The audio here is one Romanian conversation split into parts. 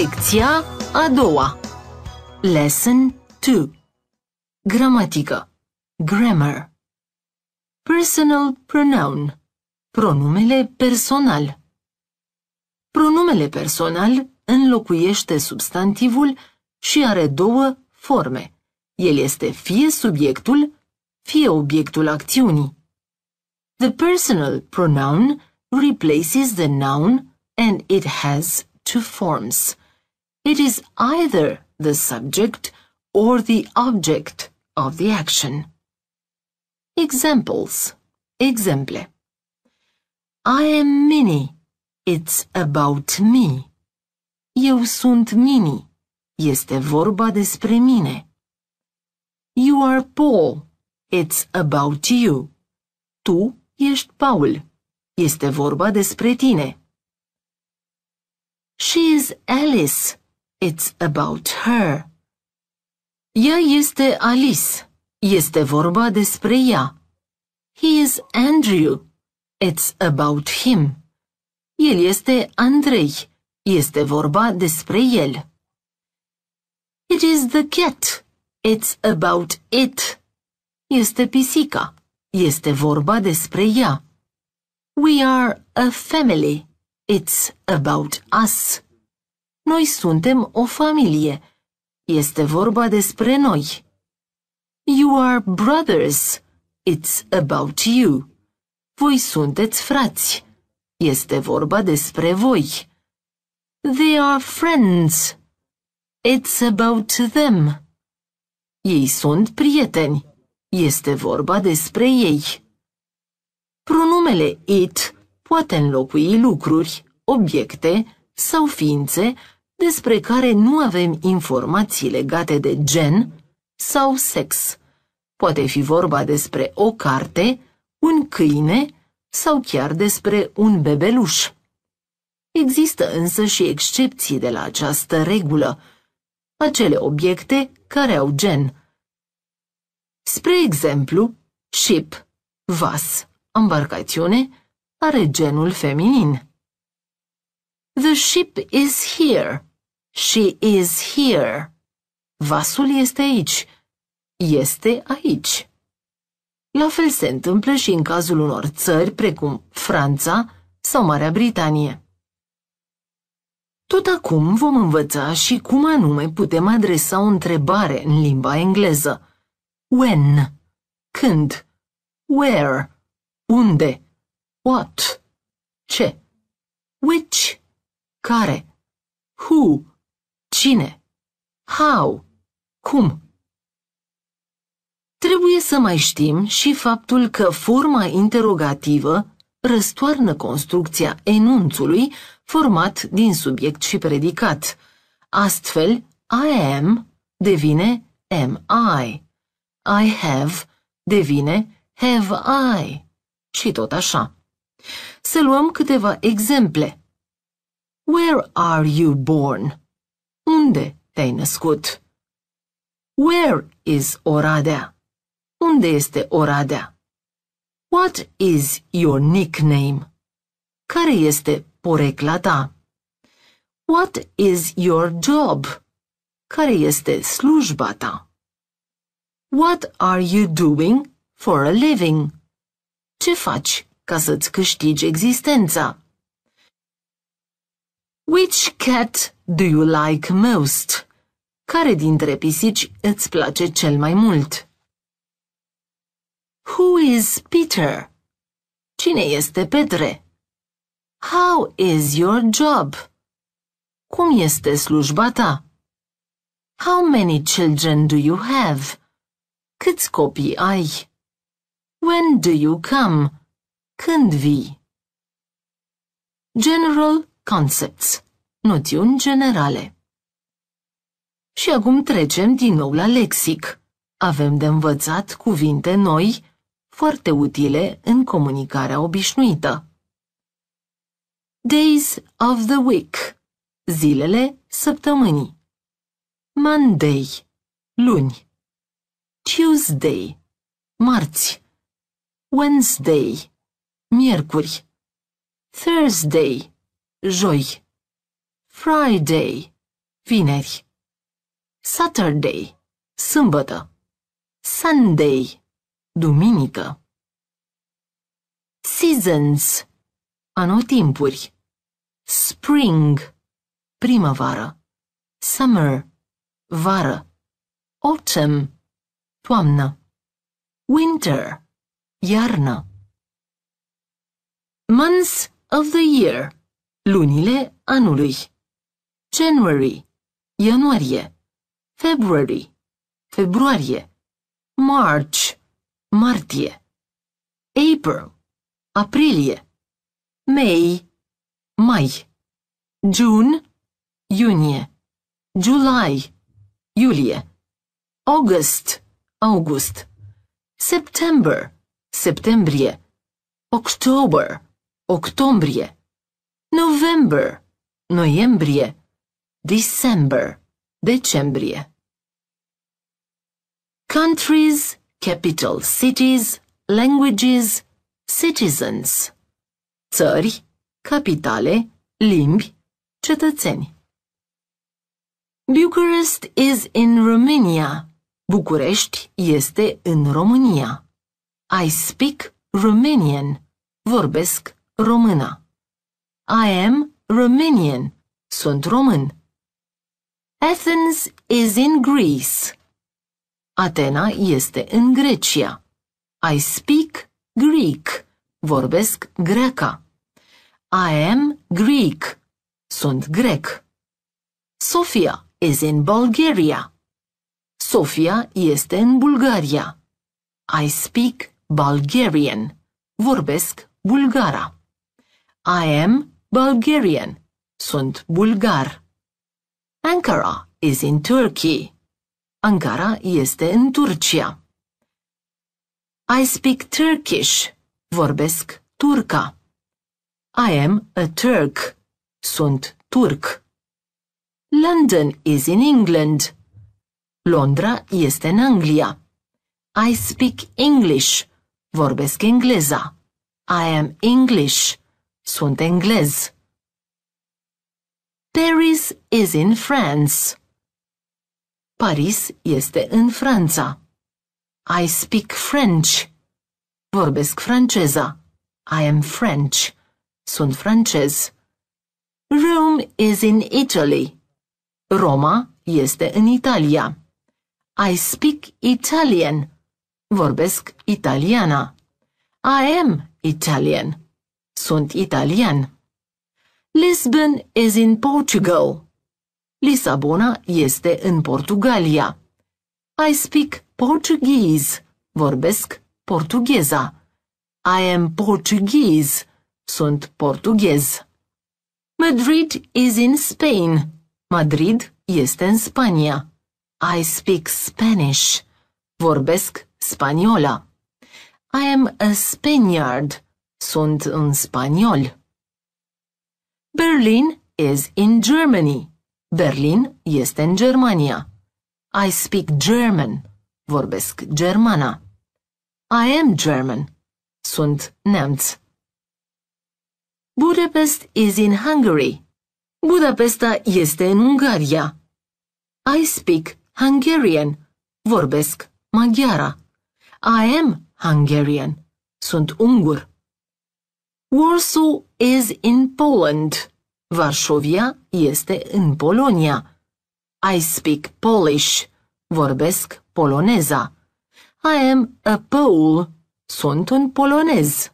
Lecția a doua Lesson 2 Gramatică Grammar Personal pronoun Pronumele personal Pronumele personal înlocuiește substantivul și are două forme. El este fie subiectul, fie obiectul acțiunii. The personal pronoun replaces the noun and it has two forms. It is either the subject or the object of the action. Examples. Exemple. I am Minnie. It's about me. Eu sunt Minnie. Este vorba despre mine. You are Paul. It's about you. Tu ești Paul. Este vorba despre tine. She is Alice. It's about her. Ea este Alice. Este vorba despre ea. He is Andrew. It's about him. El este Andrei. Este vorba despre el. It is the cat. It's about it. Este pisica. Este vorba despre ea. We are a family. It's about us. Noi suntem o familie. Este vorba despre noi. You are brothers. It's about you. Voi sunteți frați. Este vorba despre voi. They are friends. It's about them. Ei sunt prieteni. Este vorba despre ei. Pronumele it poate înlocui lucruri, obiecte sau ființe despre care nu avem informații legate de gen sau sex. Poate fi vorba despre o carte, un câine sau chiar despre un bebeluș. Există însă și excepții de la această regulă, acele obiecte care au gen. Spre exemplu, ship, vas, embarcațiune, are genul feminin. The ship is here She is here. Vasul este aici. Este aici. La fel se întâmplă și în cazul unor țări precum Franța sau Marea Britanie. Tot acum vom învăța și cum anume putem adresa o întrebare în limba engleză. When? Când? Where? Unde? What? Ce? Which? Care? Who? Cine? How? Cum? Trebuie să mai știm și faptul că forma interogativă răstoarnă construcția enunțului format din subiect și predicat. Astfel, I am devine am I. I have devine have I. Și tot așa. Să luăm câteva exemple. Where are you born? Unde te-ai născut? Where is Oradea? Unde este Oradea? What is your nickname? Care este porecla ta? What is your job? Care este slujba ta? What are you doing for a living? Ce faci ca să-ți câștigi existența? Which cat do you like most? Care dintre pisici îți place cel mai mult? Who is Peter? Cine este Petre? How is your job? Cum este slujba ta? How many children do you have? Câți copii ai? When do you come? Când vii? General concepts, noțiuni generale. Și acum trecem din nou la lexic. Avem de învățat cuvinte noi, foarte utile în comunicarea obișnuită. Days of the week Zilele săptămânii Monday Luni Tuesday Marți Wednesday Miercuri Thursday Joy, Friday, vineri. Saturday, sâmbătă. Sunday, duminică. Seasons, anotimpuri. Spring, primăvară. Summer, vară. Autumn, toamnă. Winter, iarnă. Months of the year Lunile anului January Ianuarie February Februarie March Martie April Aprilie May Mai June Iunie July Iulie August August September Septembrie October Octombrie November, noiembrie, December, decembrie. Countries, capital cities, languages, citizens. Țări, capitale, limbi, cetățeni. Bucharest is in Romania. București este în România. I speak Romanian. Vorbesc româna. I am Romanian. Sunt român. Athens is in Greece. Atena este în Grecia. I speak Greek. Vorbesc greca. I am Greek. Sunt grec. Sofia is in Bulgaria. Sofia este în Bulgaria. I speak Bulgarian. Vorbesc bulgara. I am Bulgarian. Sunt bulgar. Ankara is in Turkey. Ankara este în Turcia. I speak Turkish. Vorbesc turca. I am a Turk. Sunt turc. London is in England. Londra este în Anglia. I speak English. Vorbesc engleza. I am English. Sunt englez. Paris is in France. Paris este în Franța. I speak French. Vorbesc franceza. I am French. Sunt francez. Rome is in Italy. Roma este în Italia. I speak Italian. Vorbesc italiana. I am Italian. Sunt italian. Lisbon is in Portugal. Lisabona este în Portugalia. I speak Portuguese. Vorbesc portugheza. I am Portuguese. Sunt portughez. Madrid is in Spain. Madrid este în Spania. I speak Spanish. Vorbesc spaniola. I am a Spaniard sunt în spaniol. Berlin is in Germany. Berlin este în Germania. I speak German. Vorbesc germana. I am German. Sunt nemț. Budapest is in Hungary. Budapesta este în Ungaria. I speak Hungarian. Vorbesc maghiara. I am Hungarian. Sunt ungur. Warsaw is in Poland. Varșovia este în Polonia. I speak Polish. Vorbesc poloneza. I am a Pole. Sunt un polonez.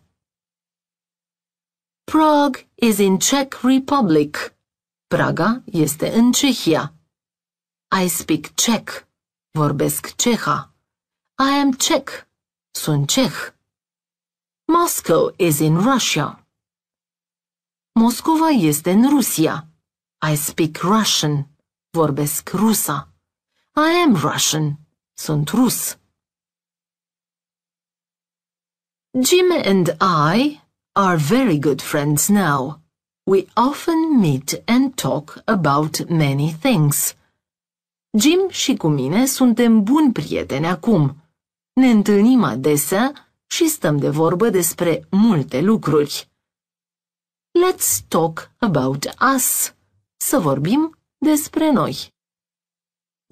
Prague is in Czech Republic. Praga este în Cehia. I speak Czech. Vorbesc ceha. I am Czech. Sunt ceh. Moscow is in Russia. Moscova este în Rusia. I speak Russian. Vorbesc rusa. I am Russian. Sunt rus. Jim and I are very good friends now. We often meet and talk about many things. Jim și cu mine suntem buni prieteni acum. Ne întâlnim adesea și stăm de vorbă despre multe lucruri. Let's talk about us. Să vorbim despre noi.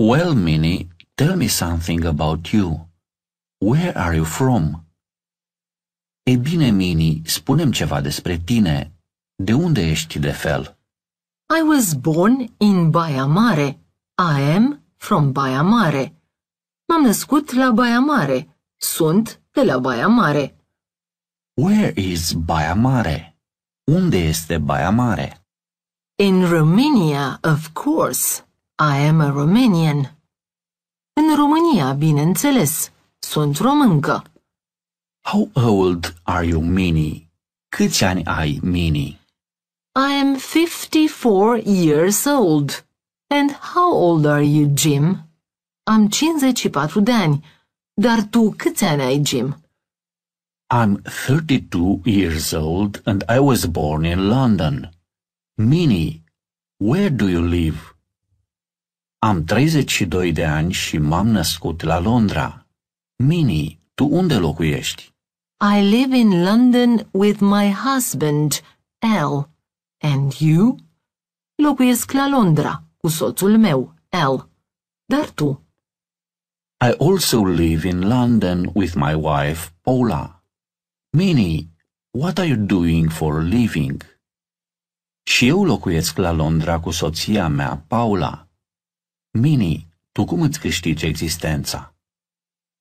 Well, Minnie, tell me something about you. Where are you from? E bine, Minnie, spunem ceva despre tine. De unde ești de fel? I was born in Baia Mare. I am from Baia Mare. M-am născut la Baia Mare. Sunt de la Baia Mare. Where is Baia Mare? Unde este Baia Mare? In Romania, of course. I am a Romanian. În România, bineînțeles. Sunt româncă. How old are you, Minnie? Câți ani ai, Minnie? I am 54 years old. And how old are you, Jim? Am 54 de ani. Dar tu câți ani ai, Jim? I'm 32 years old and I was born in London. Minnie, where do you live? Am 32 de ani și m-am născut la Londra. Minnie, tu unde locuiești? I live in London with my husband, L. And you? Locuiesc la Londra cu soțul meu, L. Dar tu? I also live in London with my wife, Paula. Minnie, what are you doing for a living? Și eu locuiesc la Londra cu soția mea, Paula. Minnie, tu cum îți câștigi existența?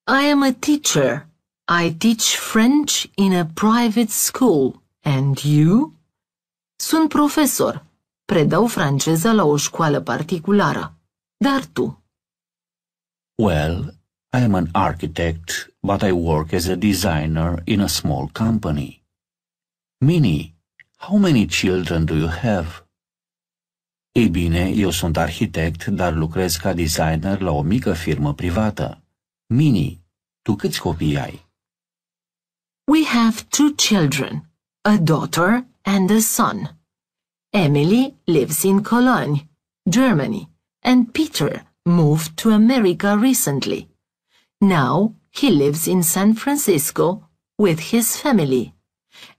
I am a teacher. I teach French in a private school. And you? Sunt profesor. Predau franceza la o școală particulară. Dar tu? Well, I am an architect, but I work as a designer in a small company. Mini, how many children do you have? Ei bine, eu sunt arhitect, dar lucrez ca designer la o mică firmă privată. Mini, tu câți copii ai? We have two children, a daughter and a son. Emily lives in Cologne, Germany, and Peter moved to America recently. Now he lives in San Francisco with his family.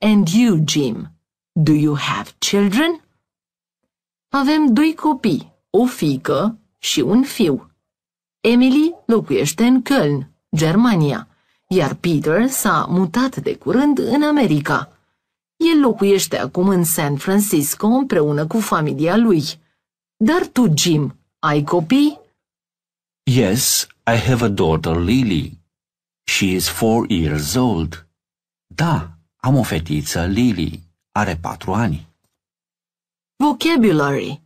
And you, Jim, do you have children? Avem doi copii, o fiică și un fiu. Emily locuiește în Köln, Germania, iar Peter s-a mutat de curând în America. El locuiește acum în San Francisco împreună cu familia lui. Dar tu, Jim, ai copii? Yes, I have a daughter, Lily. She is four years old. Da, am o fetiță, Lily. Are patru ani. Vocabulary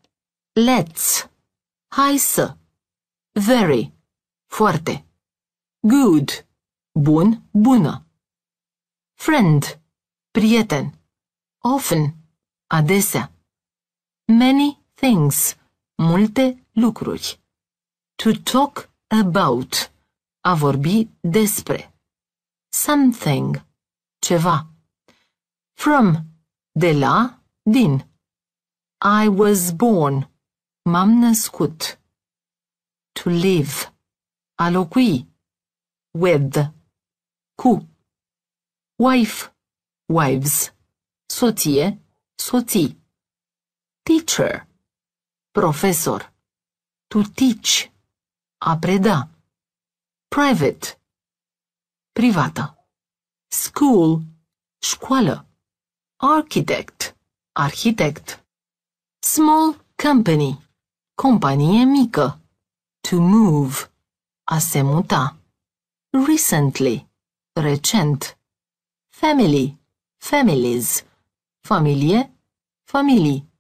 Let's Hai să Very Foarte Good Bun, bună Friend Prieten Often Adesea Many things Multe lucruri To talk about. A vorbi despre. Something. Ceva. From. De la. Din. I was born. M-am născut. To live. A locui. With. Cu. Wife. Wives. Soție. Soții. Teacher. Profesor. To teach a preda. Private. Privată. School. Școală. Architect. Arhitect. Small company. Companie mică. To move. A se muta. Recently. Recent. Family. Families. Familie. Familii.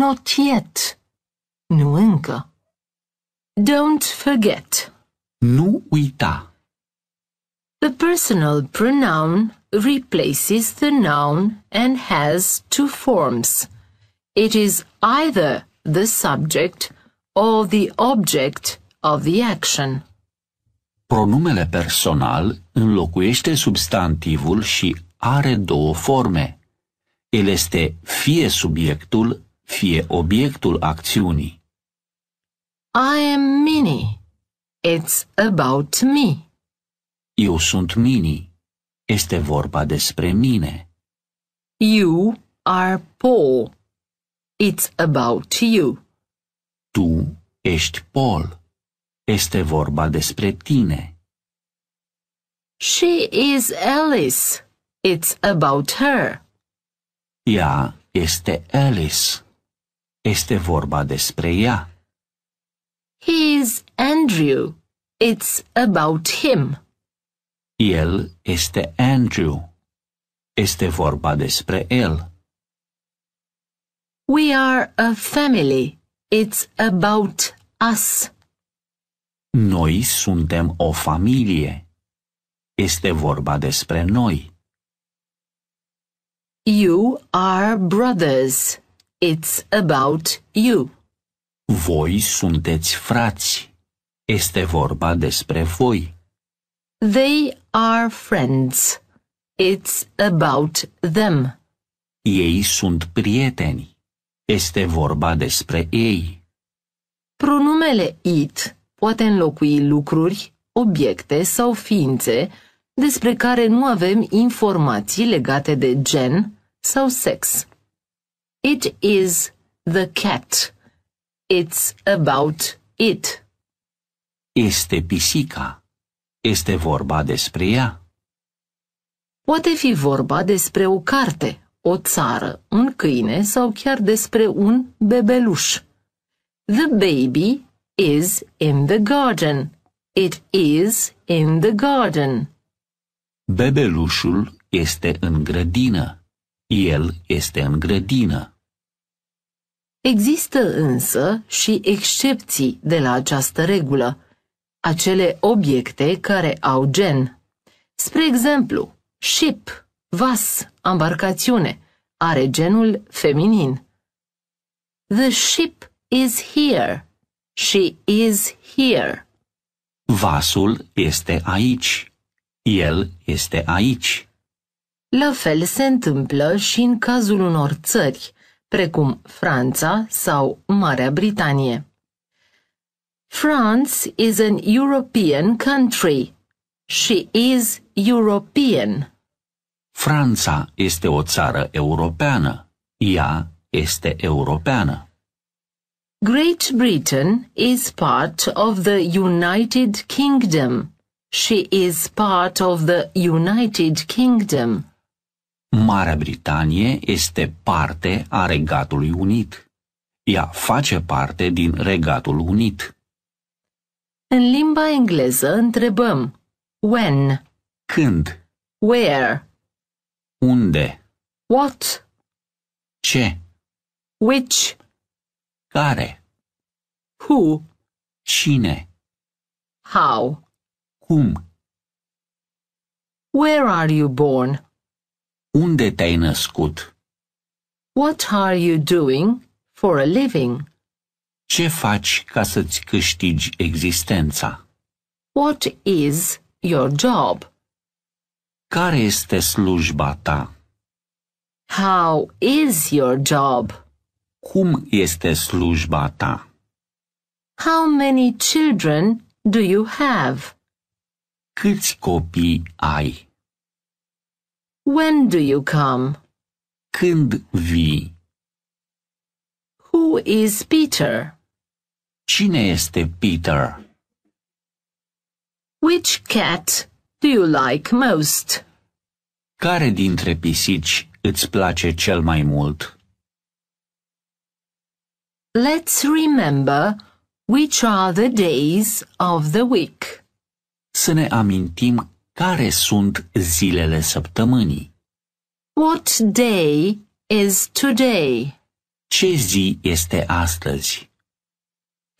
Not yet. Nu încă. Don't forget. Nu uita. The personal pronoun replaces the noun and has two forms. It is either the subject or the object of the action. Pronumele personal înlocuiește substantivul și are două forme. El este fie subiectul, fie obiectul acțiunii. I am Minnie. It's about me. Eu sunt Minnie. Este vorba despre mine. You are Paul. It's about you. Tu ești Paul. Este vorba despre tine. She is Alice. It's about her. Ea este Alice. Este vorba despre ea. He's Andrew. It's about him. El este Andrew. Este vorba despre el. We are a family. It's about us. Noi suntem o familie. Este vorba despre noi. You are brothers. It's about you. Voi sunteți frați. Este vorba despre voi. They are friends. It's about them. Ei sunt prieteni. Este vorba despre ei. Pronumele it poate înlocui lucruri, obiecte sau ființe despre care nu avem informații legate de gen sau sex. It is the cat It's about it. Este pisica. Este vorba despre ea. Poate fi vorba despre o carte, o țară, un câine sau chiar despre un bebeluș. The baby is in the garden. It is in the garden. Bebelușul este în grădină. El este în grădină. Există însă și excepții de la această regulă, acele obiecte care au gen. Spre exemplu, ship, vas, ambarcațiune, are genul feminin. The ship is here. She is here. Vasul este aici. El este aici. La fel se întâmplă și în cazul unor țări, precum Franța sau Marea Britanie. France is an European country. She is European. Franța este o țară europeană. Ea este europeană. Great Britain is part of the United Kingdom. She is part of the United Kingdom. Marea Britanie este parte a Regatului Unit. Ea face parte din Regatul Unit. În limba engleză întrebăm when, când, where, unde, what, ce, which, care, who, cine, how, cum. Where are you born? Unde te-ai născut? What are you doing for a living? Ce faci ca să-ți câștigi existența? What is your job? Care este slujba ta? How is your job? Cum este slujba ta? How many children do you have? Câți copii ai? When do you come? Când vii? Who is Peter? Cine este Peter? Which cat do you like most? Care dintre pisici îți place cel mai mult? Let's remember which are the days of the week. Să ne amintim care sunt zilele săptămânii? What day is today? Ce zi este astăzi?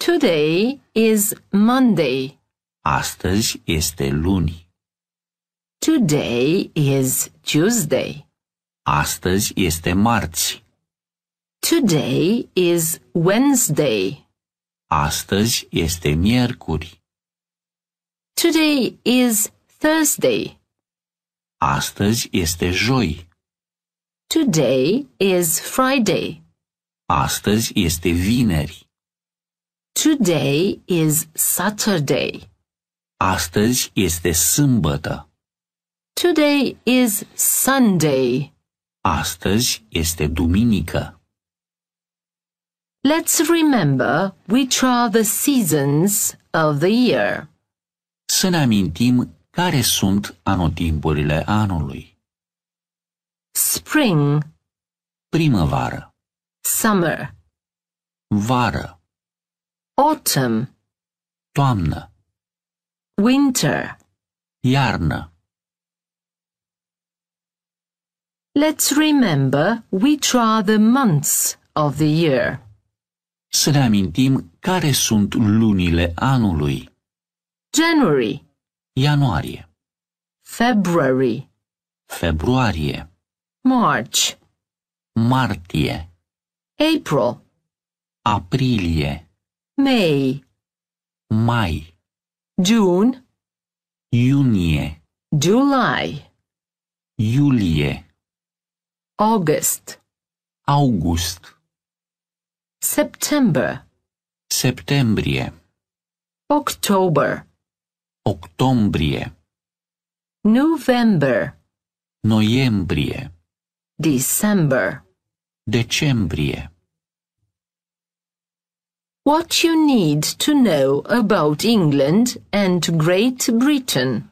Today is Monday. Astăzi este luni. Today is Tuesday. Astăzi este marți. Today is Wednesday. Astăzi este miercuri. Today is Thursday. Astăzi este joi. Today is Friday. Astăzi este vineri. Today is Saturday. Astăzi este sâmbătă. Today is Sunday. Astăzi este duminică. Let's remember which are the seasons of the year. Să ne amintim Care sunt anotimpurile anului? Spring Primăvară Summer Vară Autumn Toamnă Winter Iarnă Let's remember which are the months of the year. Să ne amintim care sunt lunile anului. January Ianuarie February Februarie March Martie April Aprilie May Mai June Iunie July Iulie August August September Septembrie October Octombrie. November. Noiembrie. December. Decembrie. What you need to know about England and Great Britain.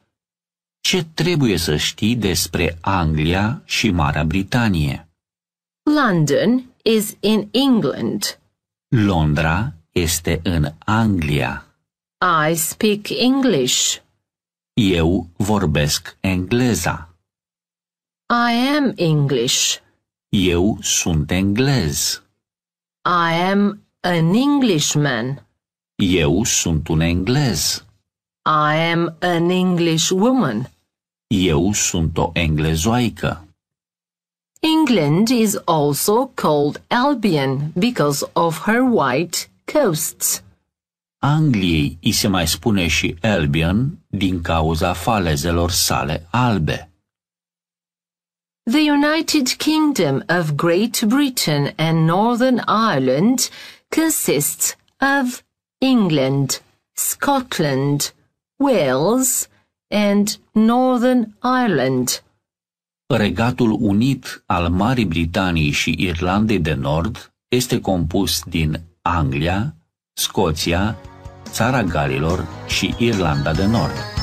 Ce trebuie să știi despre Anglia și Marea Britanie? London is in England. Londra este în Anglia. I speak English. Eu vorbesc engleza. I am English. Eu sunt englez. I am an Englishman. Eu sunt un englez. I am an Englishwoman. Eu sunt o englezoaică. England is also called Albion because of her white coasts. Angliei îi se mai spune și Albion din cauza falezelor sale albe. The United Kingdom of Great Britain and Northern Ireland consists of England, Scotland, Wales and Northern Ireland. Regatul Unit al Marii Britanii și Irlandei de Nord este compus din Anglia, Scoția, Țara Galilor și Irlanda de Nord.